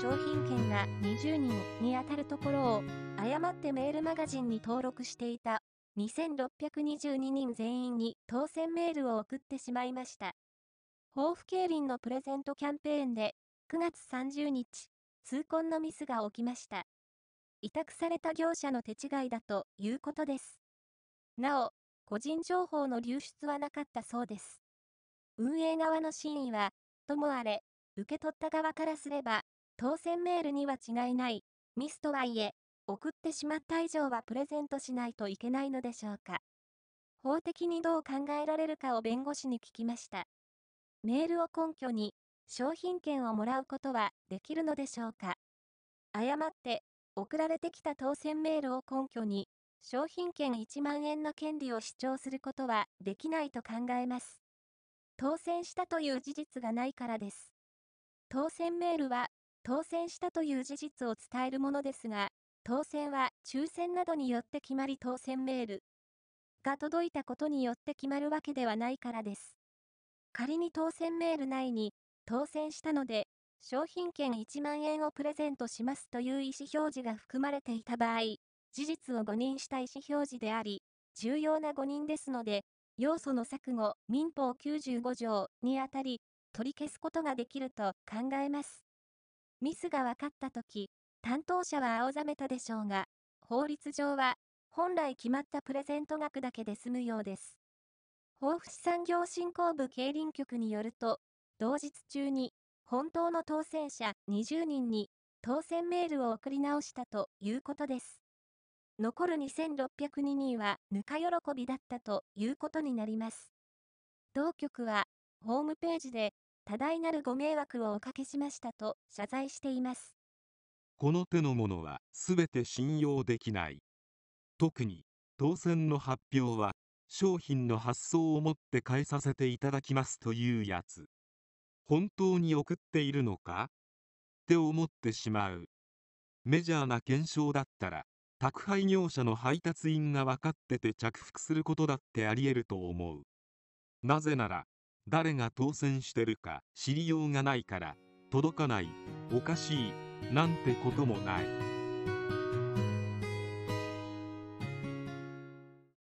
商品券が20人に当たるところを、誤ってメールマガジンに登録していた2622人全員に当選メールを送ってしまいました。抱負競輪のプレゼントキャンペーンで、9月30日、痛恨のミスが起きました。委託された業者の手違いだということです。なお、個人情報の流出はなかったそうです。運営側の真意は、ともあれ、受け取った側からすれば、当選メールには違いない。ミスとはいえ、送ってしまった以上はプレゼントしないといけないのでしょうか。法的にどう考えられるかを弁護士に聞きました。メールを根拠に商品券をもらうことはできるのでしょうか。誤って送られてきた当選メールを根拠に商品券1万円の権利を主張することはできないと考えます。当選したという事実がないからです。当選メールは当選したという事実を伝えるものですが、当選は抽選などによって決まり当選メールが届いたことによって決まるわけではないからです。仮に当選メール内に当選したので商品券1万円をプレゼントしますという意思表示が含まれていた場合、事実を誤認した意思表示であり、重要な誤認ですので、要素の錯誤民法95条にあたり取り消すことができると考えます。ミスが分かったとき、担当者は青ざめたでしょうが、法律上は、本来決まったプレゼント額だけで済むようです。防府市産業振興部競輪局によると、同日中に、本当の当選者20人に、当選メールを送り直したということです。残る2602人はぬか喜びだったということになります。同局は、ホームページで、多大なるご迷惑をおかけしましたと謝罪しています。この手のものは全て信用できない。特に当選の発表は商品の発送をもって変えさせていただきますというやつ。本当に送っているのかって思ってしまう。メジャーな検証だったら、宅配業者の配達員が分かってて着服することだってあり得ると思う。なぜなら、誰が当選してるか知りようがないから届かないおかしいなんてこともない